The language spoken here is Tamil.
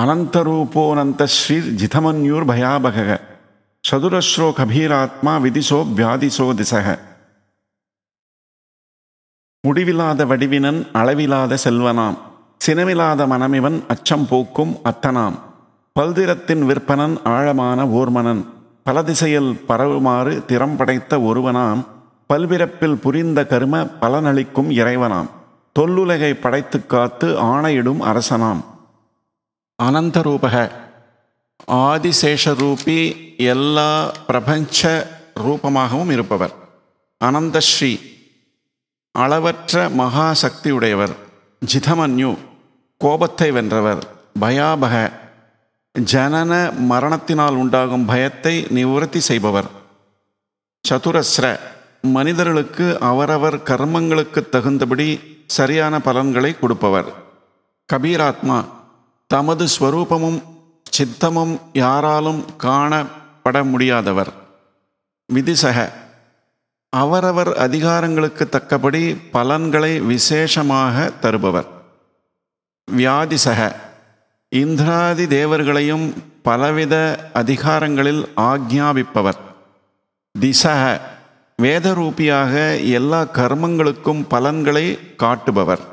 அனந்தரூபோனந்த ஜிதமன்யூர் பயாபக சதுரஸ்ரோ கபீராத்மா விதிசோ வியாதிசோ திசக முடிவில்லாத வடிவினன் அளவிலாத செல்வனாம் சினமில்லாத மனமிவன் அச்சம் போக்கும் அத்தனாம் பல்திரத்தின் விற்பனன் ஆழமான ஓர்மனன் பல திசையில் பரவுமாறு திறம் படைத்த ஒருவனாம் பல்பிறப்பில் புரிந்த கரும பலனளிக்கும் இறைவனாம் தொல்லுலகை படைத்து காத்து ஆணையிடும் அரசனாம் அனந்தரூபக ஆதிசேஷரூபி எல்லா பிரபஞ்ச ரூபமாகவும் இருப்பவர் அனந்தஸ்ரீ அளவற்ற மகா சக்தியுடையவர் ஜிதமன்யு கோபத்தை வென்றவர் பயாபக ஜனன மரணத்தினால் உண்டாகும் பயத்தை நிவர்த்தி செய்பவர் சதுரஸ்ர மனிதர்களுக்கு அவரவர் கர்மங்களுக்கு தகுந்தபடி சரியான பலன்களை கொடுப்பவர் கபீராத்மா தமது ஸ்வரூபமும் சித்தமும் யாராலும் காணப்பட முடியாதவர் விதிசக அவரவர் அதிகாரங்களுக்கு தக்கபடி பலன்களை விசேஷமாக தருபவர் வியாதிசக இந்திராதி தேவர்களையும் பலவித அதிகாரங்களில் ஆக்ஞாபிப்பவர் திசக வேதரூபியாக எல்லா கர்மங்களுக்கும் பலன்களை காட்டுபவர்